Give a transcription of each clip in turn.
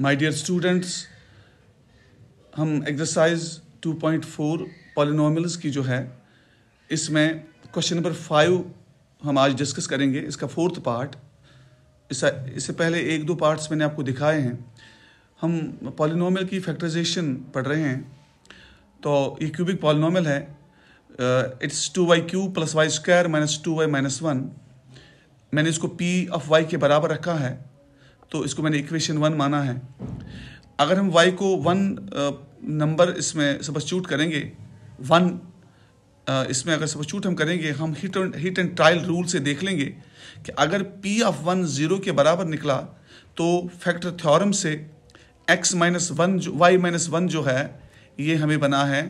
माई dear students हम exercise 2.4 polynomials की जो है इसमें क्वेश्चन नंबर फाइव हम आज डिस्कस करेंगे इसका फोर्थ पार्ट इससे पहले एक दो पार्ट्स मैंने आपको दिखाए हैं हम पॉलिनोमल की फैक्टराइजेशन पढ़ रहे हैं तो ये क्यूबिक पॉलिनोमल है it's two y cube plus y square minus two y minus one मैंने इसको पी ऑफ वाई के बराबर रखा है तो इसको मैंने इक्वेशन वन माना है अगर हम वाई को वन नंबर इसमें सबस्टूट करेंगे वन इसमें अगर सबस्टूट हम करेंगे हम hit and hit and trial rule से देख लेंगे कि अगर पी ऑफ वन ज़ीरो के बराबर निकला तो फैक्टर थ्योरम से एक्स माइनस वन जो वाई माइनस वन जो है ये हमें बना है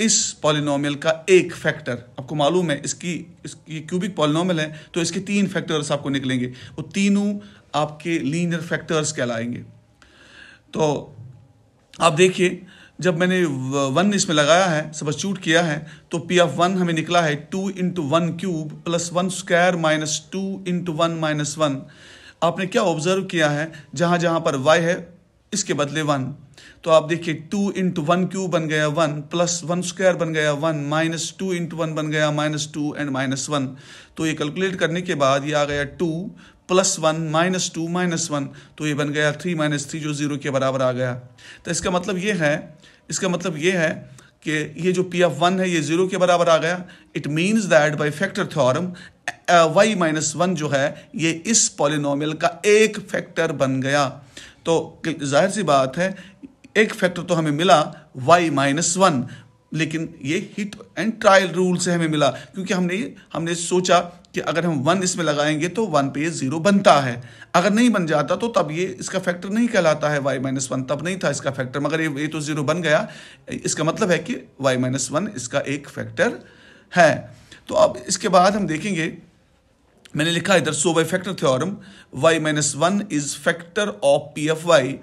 इस पॉलिनोमियल का एक फैक्टर आपको मालूम है इसकी इसकी क्यूबिक पॉलिनोमियल है तो इसके तीन फैक्टर्स आपको निकलेंगे वो तीनों आपके लीनियर फैक्टर्स कहलाएंगे तो आप देखिए जब मैंने वन इसमें लगाया है सबस्टूट किया है तो पी एफ वन हमें निकला है two into one cube plus one square minus two into one minus one आपने क्या ऑब्जर्व किया है जहाँ जहाँ पर वाई है इसके बदले वन तो आप देखिए टू इंटू वन क्यूब बन गया वन प्लस वन स्क्वायर बन गया one minus two into one बन गया minus two and minus one तो ये कैलकुलेट करने के बाद ये आ गया two plus one minus two minus one तो ये बन गया थ्री माइनस थ्री जो ज़ीरो के बराबर आ गया तो इसका मतलब ये है इसका मतलब ये है कि ये जो पी एफ वन है ये ज़ीरो के बराबर आ गया it means that by factor theorem y minus one जो है ये इस पॉलिनोमियल का एक फैक्टर बन गया तो जाहिर सी बात है एक फैक्टर तो हमें मिला वाई माइनस वन लेकिन ये हिट एंड ट्रायल रूल से हमें मिला क्योंकि हमने हमने सोचा कि अगर हम वन इसमें लगाएंगे तो वन पे ये ज़ीरो बनता है अगर नहीं बन जाता तो तब ये इसका फैक्टर नहीं कहलाता है वाई माइनस वन तब नहीं था इसका फैक्टर मगर ये ये तो ज़ीरो बन गया इसका मतलब है कि वाई माइनस वन इसका एक फैक्टर है तो अब इसके बाद हम देखेंगे मैंने लिखा इधर so by factor theorem y minus one is factor of P of y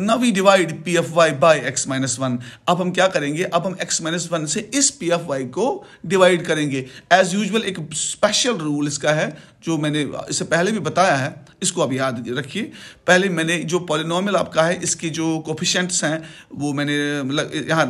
ना we divide P of y by x minus one अब हम क्या करेंगे अब हम एक्स माइनस वन से इस पी एफ वाई को डिवाइड करेंगे एज यूजल एक स्पेशल रूल इसका है जो मैंने इससे पहले भी बताया है इसको आप याद रखिए पहले मैंने जो पॉलिनॉमल आपका है इसके जो कोफिशेंट्स हैं वो मैंने मतलब यहाँ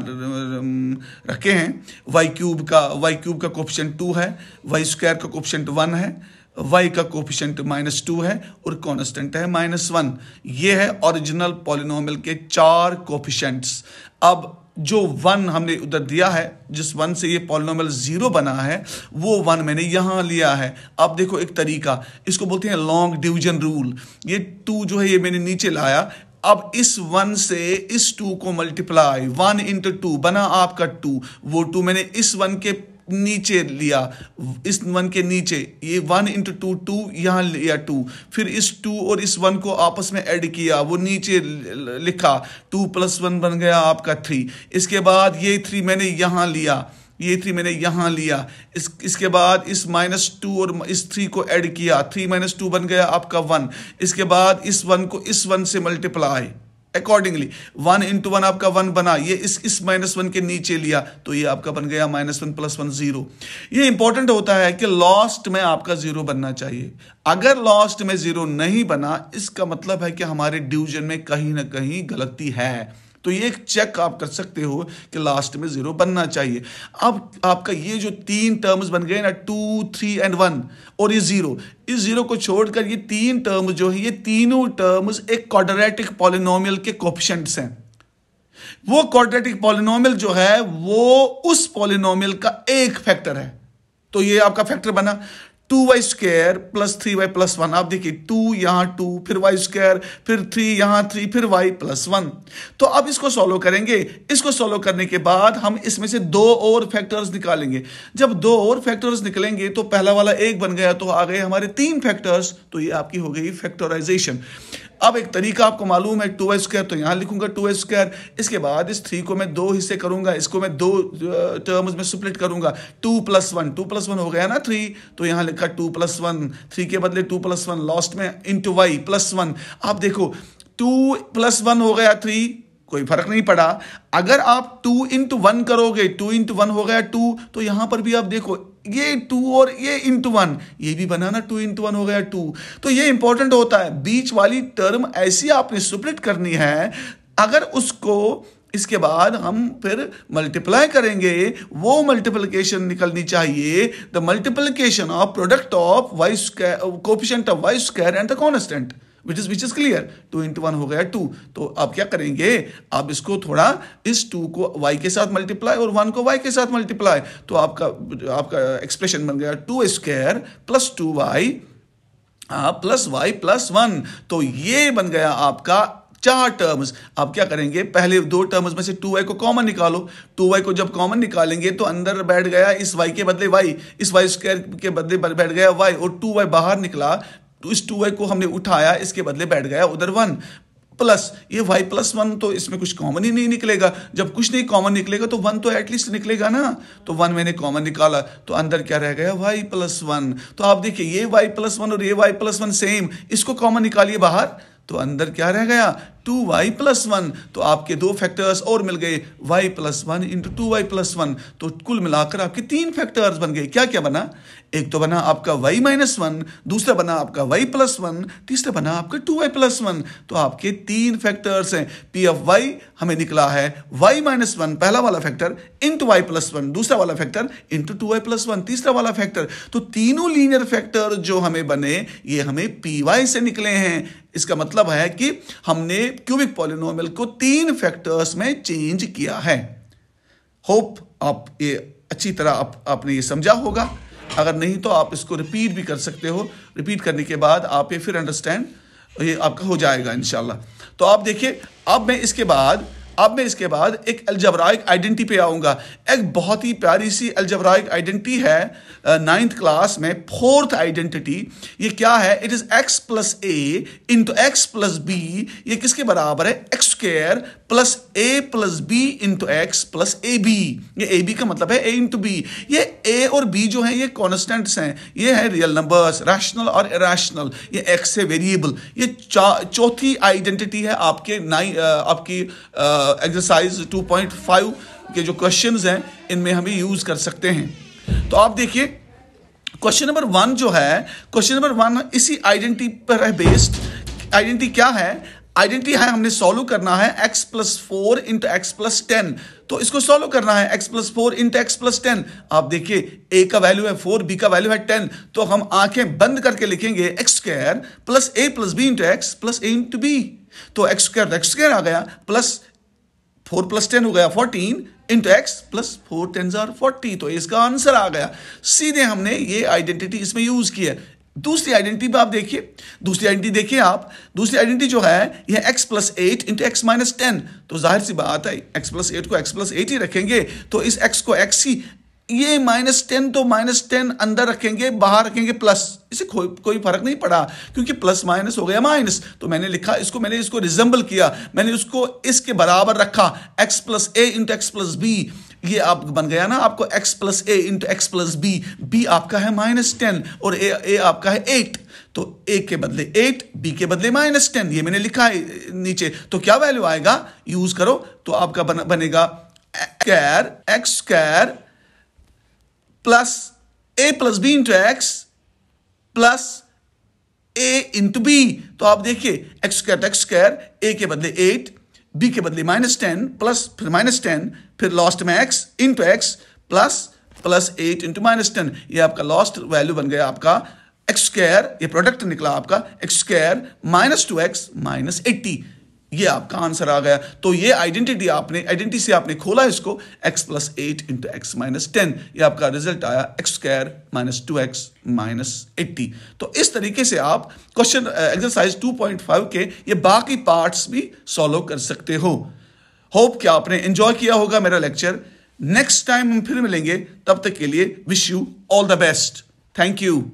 रखे हैं वाई क्यूब का वाई क्यूब का कोफिशेंट टू है वाई स्क्वायर का कोफिशेंट वन है y का कोफिशेंट माइनस टू है और कॉन्स्टेंट है माइनस वन ये है ओरिजिनल पॉलिनोमियल के चार कोफिशेंट्स अब जो वन हमने उधर दिया है जिस वन से ये पॉलिनोमियल ज़ीरो बना है वो वन मैंने यहां लिया है अब देखो एक तरीका इसको बोलते हैं लॉन्ग डिविजन रूल ये टू जो है ये मैंने नीचे लाया अब इस वन से इस टू को मल्टीप्लाई वन इंटू टू बना आपका टू वो टू मैंने इस वन के नीचे लिया इस वन के नीचे ये वन इंटू टू टू यहाँ लिया टू फिर इस टू और इस वन को आपस में ऐड किया वो नीचे लिखा टू प्लस वन बन गया आपका थ्री इसके बाद ये थ्री मैंने यहाँ लिया ये थ्री मैंने यहाँ लिया इस इसके बाद इस माइनस टू और इस थ्री को ऐड किया थ्री माइनस टू बन गया आपका वन इसके बाद इस वन को इस वन से multiply accordingly one into one आपका वन बना ये इस इस माइनस वन के नीचे लिया तो ये आपका बन गया minus one plus one zero ये इंपॉर्टेंट होता है कि लॉस्ट में आपका जीरो बनना चाहिए अगर लॉस्ट में जीरो नहीं बना इसका मतलब है कि हमारे डिवीजन में कहीं ना कहीं गलती है तो ये एक चेक आप कर सकते हो कि लास्ट में ज़ीरो बनना चाहिए अब आपका ये जो तीन टर्म्स बन गए ना टू थ्री एंड वन और ये ज़ीरो इस जीरो को छोड़कर ये तीन टर्म्स जो है ये तीनों टर्म्स एक क्वाड्रेटिक पॉलिनोमियल के कोफिशेंट्स हैं वो क्वाड्रेटिक पॉलिनोमियल जो है वो उस पॉलिनोमियल का एक फैक्टर है तो ये आपका फैक्टर बना two y square plus three y plus one आप देखिए टू यहाँ टू फिर वाई स्क्र फिर थ्री यहाँ थ्री फिर वाई प्लस वन तो अब इसको सॉल्व करेंगे इसको सॉल्व करने के बाद हम इसमें से दो और फैक्टर्स निकालेंगे जब दो और फैक्टर्स निकलेंगे तो पहला वाला एक बन गया तो आ गए हमारे तीन फैक्टर्स तो ये आपकी हो गई फैक्टराइजेशन अब एक तरीका आपको मालूम है टू स्क्वायर तो यहाँ लिखूंगा टू स्क्वायर इसके बाद इस थ्री को मैं दो हिस्से करूंगा इसको मैं दो टर्म्स में स्प्लिट करूंगा two plus one two plus one हो गया ना थ्री तो यहाँ लिखा टू प्लस वन थ्री के बदले टू प्लस वन लास्ट में इंटू वाई प्लस वन आप देखो टू प्लस वन हो गया थ्री कोई फर्क नहीं पड़ा अगर आप टू इंटू वन करोगे टू इंटू वन हो गया टू तो यहां पर भी आप देखो ये टू और ये इंटू वन ये भी बना ना टू इंटू वन हो गया टू तो ये इंपॉर्टेंट होता है बीच वाली टर्म ऐसी आपने सुप्रिट करनी है अगर उसको इसके बाद हम फिर मल्टीप्लाई करेंगे वो मल्टीप्लिकेशन निकलनी चाहिए the multiplication of product of y's coefficient of y's square and the constant which is which is clear two into one हो गया टू तो आप क्या करेंगे आप इसको थोड़ा इस टू को वाई के साथ मल्टीप्लाई और वन को वाई के साथ मल्टीप्लाई तो आपका आपका एक्सप्रेशन बन गया two square plus two y plus y plus one तो ये बन गया आपका चार टर्म्स आप क्या करेंगे पहले दो टर्म्स में से टू वाई को कॉमन निकालो टू वाई को जब कॉमन निकालेंगे तो अंदर बैठ गया इस वाई के बदले वाई इस वाई स्क्वायर के बदले बैठ गया वाई और टू वाई बाहर निकला तो इस टू वाई को हमने उठाया इसके बदले बैठ गया उधर वन प्लस ये वाई प्लस वन तो इसमें कुछ कॉमन ही नहीं निकलेगा जब कुछ नहीं कॉमन निकलेगा तो वन तो एटलीस्ट निकलेगा ना तो वन मैंने कॉमन निकाला तो अंदर क्या रह गया वाई प्लस वन तो आप देखिए ये वाई प्लस वन और ये वाई प्लस वन सेम इसको कॉमन निकालिए बाहर तो अंदर क्या रह गया टू वाई प्लस वन तो आपके दो फैक्टर्स और मिल गए y plus one into two y plus one तो कुल मिलाकर आपके तीन फैक्टर्स बन गए क्या क्या बना एक तो बना आपका वाई माइनस वन दूसरा बना आपका वाई प्लस वन तीसरा बना आपका टू वाई प्लस वन तो आपके तीन फैक्टर्स हैं पी एफ वाई हमें निकला है वाई माइनस वन पहला वाला factor into y plus one दूसरा वाला factor into two y plus one तीसरा वाला फैक्टर तो तीनों लीनियर फैक्टर जो हमें बने ये हमें पी वाई से निकले हैं इसका मतलब है कि हमने क्यूबिक पॉलिनोमियल को तीन फैक्टर्स में चेंज किया है होप आप ये अच्छी तरह आप, आपने ये समझा होगा अगर नहीं तो आप इसको रिपीट भी कर सकते हो रिपीट करने के बाद आप ये फिर अंडरस्टैंड ये आपका हो जाएगा इनशाला तो आप देखिए अब मैं इसके बाद अब मैं इसके बाद एक अलजबराइक आइडेंटिटी पे आऊँगा एक बहुत ही प्यारी सी अलजबराइक आइडेंटिटी है नाइन्थ क्लास में फोर्थ आइडेंटिटी ये क्या है it is x plus a into x plus b ये किसके बराबर है x square plus a plus b into x plus a b ये ए बी का मतलब है ए इंटू बी ये ए और बी जो है ये कॉन्स्टेंट्स हैं ये है रियल नंबर्स रैशनल और इरेशनल ये एक्स है वेरिएबल ये चौथी आइडेंटिटी है आपके नाइ आपकी एक्सरसाइज टू पॉइंट फाइव के जो क्वेश्चन हैं इनमें हमें यूज़ कर सकते हैं तो आप देखिए क्वेश्चन नंबर वन जो है क्वेश्चन नंबर वन इसी आइडेंटिटी पर है बेस्ड आइडेंटिटी क्या है आइडेंटिटी है हमने सोल्व करना है x plus four into x plus ten तो इसको सोल्व करना है x plus four into x plus ten आप देखिए a का वैल्यू है फोर b का वैल्यू है टेन तो हम आंखें बंद करके लिखेंगे x square plus a plus b into x plus a into b तो एक्स स्क्र एक्स स्क्र आ गया प्लस फोर प्लस टेन हो गया fourteen into x plus four ten जार फोर्टी तो इसका आंसर आ गया सीधे हमने ये आइडेंटिटी इसमें यूज किया दूसरी आइडेंटिटी भी आप देखिए दूसरी आइडेंटिटी देखिए आप दूसरी आइडेंटिटी जो है यह x plus eight into x minus ten तो जाहिर सी बात है x प्लस एट को x प्लस एट ही रखेंगे तो इस x को x ही ये माइनस टेन तो माइनस टेन अंदर रखेंगे बाहर रखेंगे प्लस इसे को, कोई फर्क नहीं पड़ा क्योंकि प्लस माइनस हो गया माइनस तो मैंने लिखा इसको मैंने इसको रिजेंबल किया मैंने उसको इसके बराबर रखा x plus a into x plus b ये आप बन गया ना आपको x plus a into x plus b b आपका है माइनस टेन और ए ए आपका है एट तो ए के बदले एट बी के बदले माइनस टेन ये मैंने लिखा है नीचे तो क्या वैल्यू आएगा यूज करो तो आपका बन, बनेगा square x square plus a plus b into x plus a into b तो आप देखिए x square x square a के बदले एट बी के बदले माइनस टेन प्लस फिर माइनस टेन फिर लॉस्ट में x into x plus plus eight into minus ten ये आपका लॉस्ट वैल्यू बन गया आपका एक्स स्क्वायर ये प्रोडक्ट निकला आपका x square minus two x minus eighty ये आपका आंसर आ गया तो ये आइडेंटिटी आपने आइडेंटिटी से आपने खोला इसको x plus eight into x minus ten ये आपका रिजल्ट आया x square minus two x minus eighty तो इस तरीके से आप question exercise two point five के ये बाकी पार्ट्स भी सॉल्व कर सकते हो होप कि आपने एंजॉय किया होगा मेरा लेक्चर नेक्स्ट टाइम हम फिर मिलेंगे तब तक के लिए wish you all the best thank you